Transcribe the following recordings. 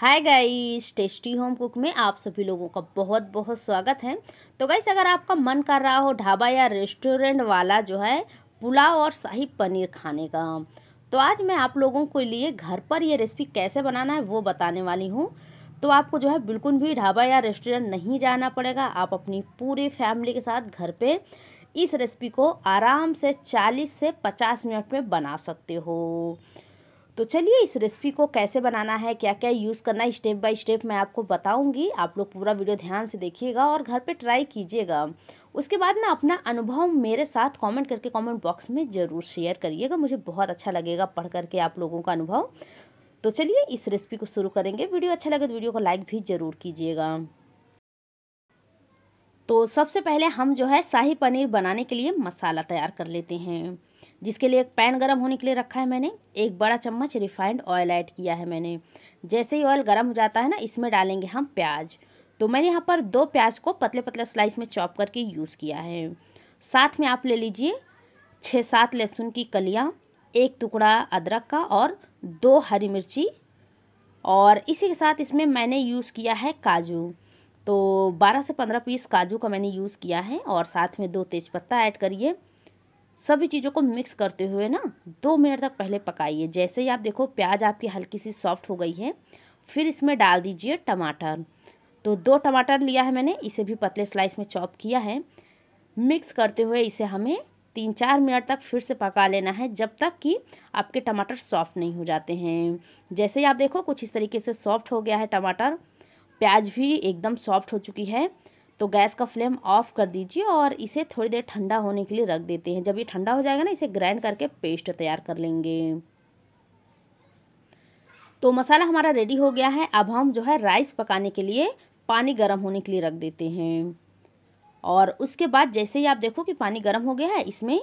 हाय guys Tasty Home Cook में आप सभी लोगों का बहुत बहुत स्वागत है तो गाइस अगर आपका मन कर रहा हो ढाबा या रेस्टोरेंट वाला जो है पुलाव और शाही पनीर खाने का तो आज मैं आप लोगों के लिए घर पर ये रेसिपी कैसे बनाना है वो बताने वाली हूँ तो आपको जो है बिल्कुल भी ढाबा या रेस्टोरेंट नहीं जाना पड़ेगा आप अपनी पूरी फैमिली के साथ घर पर इस रेसिपी को आराम से चालीस से पचास मिनट में बना सकते हो तो चलिए इस रेसिपी को कैसे बनाना है क्या क्या यूज़ करना है स्टेप बाय स्टेप मैं आपको बताऊंगी आप लोग पूरा वीडियो ध्यान से देखिएगा और घर पे ट्राई कीजिएगा उसके बाद ना अपना अनुभव मेरे साथ कमेंट करके कमेंट बॉक्स में ज़रूर शेयर करिएगा मुझे बहुत अच्छा लगेगा पढ़ करके आप लोगों का अनुभव तो चलिए इस रेसिपी को शुरू करेंगे वीडियो अच्छा लगे तो वीडियो को लाइक भी ज़रूर कीजिएगा तो सबसे पहले हम जो है शाही पनीर बनाने के लिए मसाला तैयार कर लेते हैं जिसके लिए एक पैन गर्म होने के लिए रखा है मैंने एक बड़ा चम्मच रिफाइंड ऑयल ऐड किया है मैंने जैसे ही ऑयल गर्म हो जाता है ना इसमें डालेंगे हम प्याज तो मैंने यहाँ पर दो प्याज को पतले पतले स्लाइस में चॉप करके यूज़ किया है साथ में आप ले लीजिए छः सात लहसुन की कलियाँ एक टुकड़ा अदरक का और दो हरी मिर्ची और इसी के साथ इसमें मैंने यूज़ किया है काजू तो 12 से 15 पीस काजू का मैंने यूज़ किया है और साथ में दो तेज़पत्ता ऐड करिए सभी चीज़ों को मिक्स करते हुए ना दो मिनट तक पहले पकाइए जैसे ही आप देखो प्याज आपकी हल्की सी सॉफ्ट हो गई है फिर इसमें डाल दीजिए टमाटर तो दो टमाटर लिया है मैंने इसे भी पतले स्लाइस में चॉप किया है मिक्स करते हुए इसे हमें तीन चार मिनट तक फिर से पका लेना है जब तक कि आपके टमाटर सॉफ्ट नहीं हो जाते हैं जैसे ही आप देखो कुछ इस तरीके से सॉफ्ट हो गया है टमाटर प्याज भी एकदम सॉफ्ट हो चुकी है तो गैस का फ्लेम ऑफ कर दीजिए और इसे थोड़ी देर ठंडा होने के लिए रख देते हैं जब ये ठंडा हो जाएगा ना इसे ग्राइंड करके पेस्ट तैयार कर लेंगे तो मसाला हमारा रेडी हो गया है अब हम जो है राइस पकाने के लिए पानी गर्म होने के लिए रख देते हैं और उसके बाद जैसे ही आप देखो कि पानी गर्म हो गया है इसमें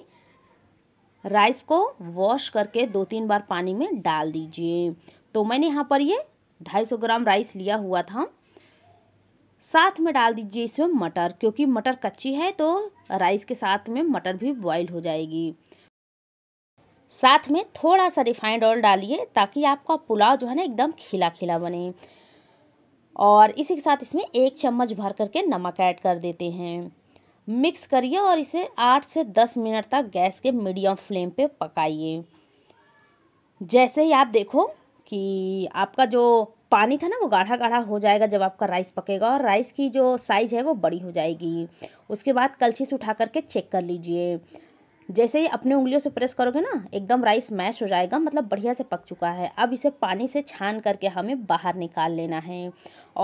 राइस को वॉश करके दो तीन बार पानी में डाल दीजिए तो मैंने यहाँ पर ये 250 ग्राम राइस लिया हुआ था साथ में डाल दीजिए इसमें मटर क्योंकि मटर कच्ची है तो राइस के साथ में मटर भी बॉईल हो जाएगी साथ में थोड़ा सा रिफाइंड ऑयल डालिए ताकि आपका पुलाव जो है ना एकदम खिला खिला बने और इसी के साथ इसमें एक चम्मच भर करके नमक ऐड कर देते हैं मिक्स करिए और इसे आठ से दस मिनट तक गैस के मीडियम फ्लेम पे पकाइए जैसे ही आप देखो कि आपका जो पानी था ना वो गाढ़ा गाढ़ा हो जाएगा जब आपका राइस पकेगा और राइस की जो साइज़ है वो बड़ी हो जाएगी उसके बाद कलछी से उठा करके चेक कर लीजिए जैसे ही अपने उंगलियों से प्रेस करोगे ना एकदम राइस मैश हो जाएगा मतलब बढ़िया से पक चुका है अब इसे पानी से छान करके हमें बाहर निकाल लेना है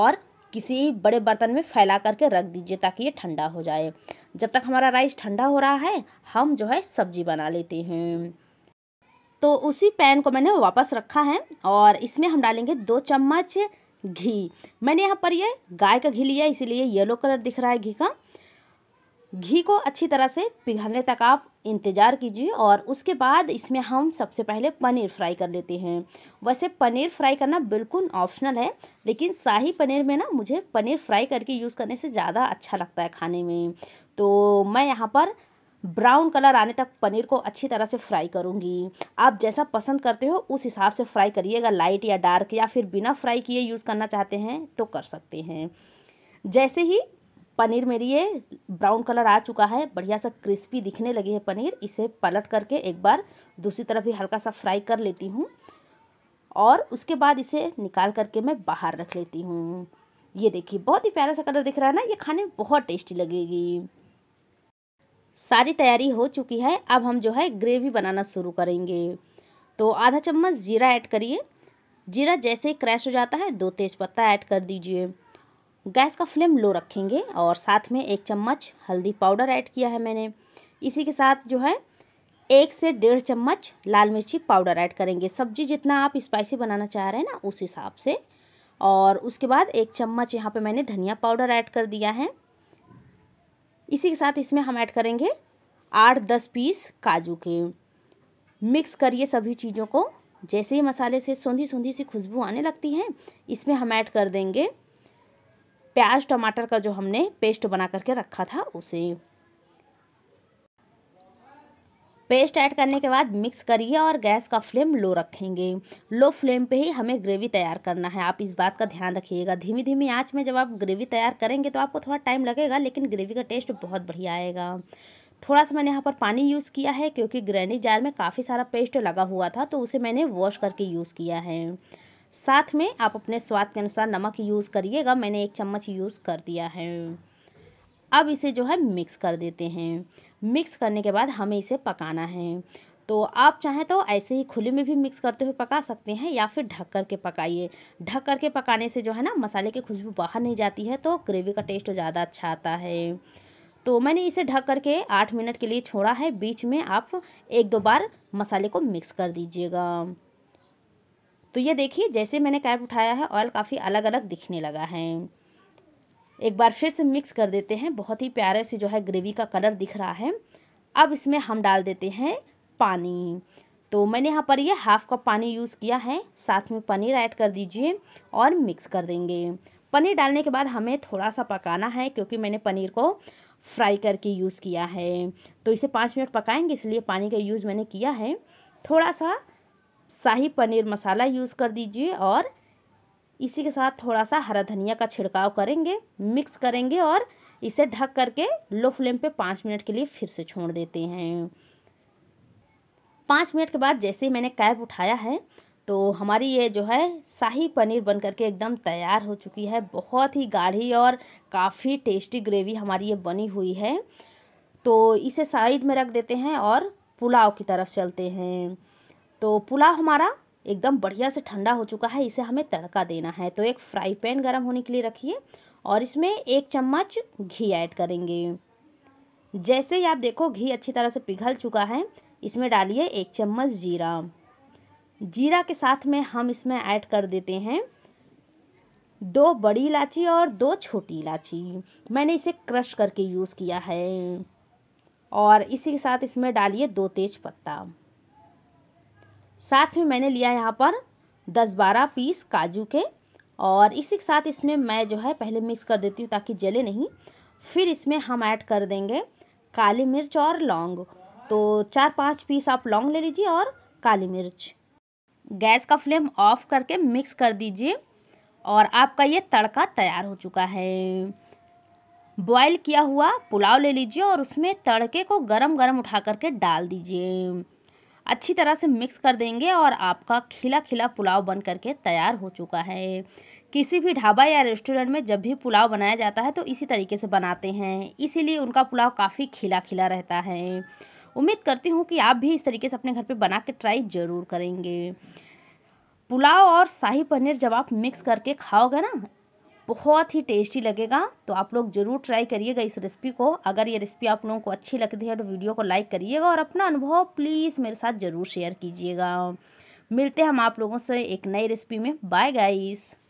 और किसी बड़े बर्तन में फैला करके रख दीजिए ताकि ये ठंडा हो जाए जब तक हमारा राइस ठंडा हो रहा है हम जो है सब्जी बना लेते हैं तो उसी पैन को मैंने वापस रखा है और इसमें हम डालेंगे दो चम्मच घी मैंने यहाँ पर ये गाय का घी लिया इसीलिए येलो कलर दिख रहा है घी का घी को अच्छी तरह से पिघलने तक आप इंतज़ार कीजिए और उसके बाद इसमें हम सबसे पहले पनीर फ्राई कर लेते हैं वैसे पनीर फ्राई करना बिल्कुल ऑप्शनल है लेकिन शाही पनीर में ना मुझे पनीर फ्राई करके यूज़ करने से ज़्यादा अच्छा लगता है खाने में तो मैं यहाँ पर ब्राउन कलर आने तक पनीर को अच्छी तरह से फ्राई करूँगी आप जैसा पसंद करते हो उस हिसाब से फ्राई करिएगा लाइट या डार्क या फिर बिना फ्राई किए यूज़ करना चाहते हैं तो कर सकते हैं जैसे ही पनीर मेरी ये ब्राउन कलर आ चुका है बढ़िया सा क्रिस्पी दिखने लगी है पनीर इसे पलट करके एक बार दूसरी तरफ भी हल्का सा फ्राई कर लेती हूँ और उसके बाद इसे निकाल करके मैं बाहर रख लेती हूँ ये देखिए बहुत ही प्यारा सा कलर दिख रहा है ना ये खाने में बहुत टेस्टी लगेगी सारी तैयारी हो चुकी है अब हम जो है ग्रेवी बनाना शुरू करेंगे तो आधा चम्मच जीरा ऐड करिए जीरा जैसे ही क्रैश हो जाता है दो तेज़पत्ता ऐड कर दीजिए गैस का फ्लेम लो रखेंगे और साथ में एक चम्मच हल्दी पाउडर ऐड किया है मैंने इसी के साथ जो है एक से डेढ़ चम्मच लाल मिर्ची पाउडर ऐड करेंगे सब्जी जितना आप स्पाइसी बनाना चाह रहे हैं ना उस हिसाब से और उसके बाद एक चम्मच यहाँ पे मैंने धनिया पाउडर ऐड कर दिया है इसी के साथ इसमें हम ऐड करेंगे आठ दस पीस काजू के मिक्स करिए सभी चीज़ों को जैसे ही मसाले से सौंधी सौंधी सी खुशबू आने लगती है इसमें हम ऐड कर देंगे प्याज टमाटर का जो हमने पेस्ट बना करके रखा था उसे पेस्ट ऐड करने के बाद मिक्स करिए और गैस का फ्लेम लो रखेंगे लो फ्लेम पे ही हमें ग्रेवी तैयार करना है आप इस बात का ध्यान रखिएगा धीमी धीमी आंच में जब आप ग्रेवी तैयार करेंगे तो आपको थोड़ा टाइम लगेगा लेकिन ग्रेवी का टेस्ट बहुत बढ़िया आएगा थोड़ा सा मैंने यहाँ पर पानी यूज़ किया है क्योंकि ग्रैंडी जार में काफ़ी सारा पेस्ट लगा हुआ था तो उसे मैंने वॉश करके यूज़ किया है साथ में आप अपने स्वाद के अनुसार नमक यूज़ करिएगा मैंने एक चम्मच यूज़ कर दिया है अब इसे जो है मिक्स कर देते हैं मिक्स करने के बाद हमें इसे पकाना है तो आप चाहें तो ऐसे ही खुले में भी मिक्स करते हुए पका सकते हैं या फिर ढक कर के पकाइए ढक कर के पकाने से जो है ना मसाले की खुशबू बाहर नहीं जाती है तो ग्रेवी का टेस्ट ज़्यादा अच्छा आता है तो मैंने इसे ढक कर के आठ मिनट के लिए छोड़ा है बीच में आप एक दो बार मसाले को मिक्स कर दीजिएगा तो ये देखिए जैसे मैंने कैप उठाया है ऑयल काफ़ी अलग अलग दिखने लगा है एक बार फिर से मिक्स कर देते हैं बहुत ही प्यारे से जो है ग्रेवी का कलर दिख रहा है अब इसमें हम डाल देते हैं पानी तो मैंने यहाँ पर ये हाफ़ कप पानी यूज़ किया है साथ में पनीर ऐड कर दीजिए और मिक्स कर देंगे पनीर डालने के बाद हमें थोड़ा सा पकाना है क्योंकि मैंने पनीर को फ्राई करके यूज़ किया है तो इसे पाँच मिनट पकाएंगे इसलिए पानी का यूज़ मैंने किया है थोड़ा सा शाही पनीर मसाला यूज़ कर दीजिए और इसी के साथ थोड़ा सा हरा धनिया का छिड़काव करेंगे मिक्स करेंगे और इसे ढक करके लो फ्लेम पे पाँच मिनट के लिए फिर से छोड़ देते हैं पाँच मिनट के बाद जैसे ही मैंने कैप उठाया है तो हमारी ये जो है शाही पनीर बन करके एकदम तैयार हो चुकी है बहुत ही गाढ़ी और काफ़ी टेस्टी ग्रेवी हमारी ये बनी हुई है तो इसे साइड में रख देते हैं और पुलाव की तरफ चलते हैं तो पुलाव हमारा एकदम बढ़िया से ठंडा हो चुका है इसे हमें तड़का देना है तो एक फ्राई पैन गर्म होने के लिए रखिए और इसमें एक चम्मच घी ऐड करेंगे जैसे ही आप देखो घी अच्छी तरह से पिघल चुका है इसमें डालिए एक चम्मच जीरा जीरा के साथ में हम इसमें ऐड कर देते हैं दो बड़ी इलायची और दो छोटी इलायची मैंने इसे क्रश करके यूज़ किया है और इसी के साथ इसमें डालिए दो तेज पत्ता साथ में मैंने लिया यहाँ पर दस बारह पीस काजू के और इसी के साथ इसमें मैं जो है पहले मिक्स कर देती हूँ ताकि जले नहीं फिर इसमें हम ऐड कर देंगे काली मिर्च और लौंग तो चार पाँच पीस आप लौंग ले लीजिए और काली मिर्च गैस का फ्लेम ऑफ करके मिक्स कर दीजिए और आपका ये तड़का तैयार हो चुका है बॉईल किया हुआ पुलाव ले लीजिए और उसमें तड़के को गरम गरम उठा करके डाल दीजिए अच्छी तरह से मिक्स कर देंगे और आपका खिला खिला पुलाव बन करके तैयार हो चुका है किसी भी ढाबा या रेस्टोरेंट में जब भी पुलाव बनाया जाता है तो इसी तरीके से बनाते हैं इसीलिए उनका पुलाव काफ़ी खिला खिला रहता है उम्मीद करती हूँ कि आप भी इस तरीके से अपने घर पर बना के ट्राई ज़रूर करेंगे पुलाव और शाही पनीर जब आप मिक्स करके खाओगे ना बहुत ही टेस्टी लगेगा तो आप लोग ज़रूर ट्राई करिएगा इस रेसिपी को अगर ये रेसिपी आप लोगों को अच्छी लगती है तो वीडियो को लाइक करिएगा और अपना अनुभव प्लीज़ मेरे साथ ज़रूर शेयर कीजिएगा मिलते हैं हम आप लोगों से एक नई रेसिपी में बाय गाइस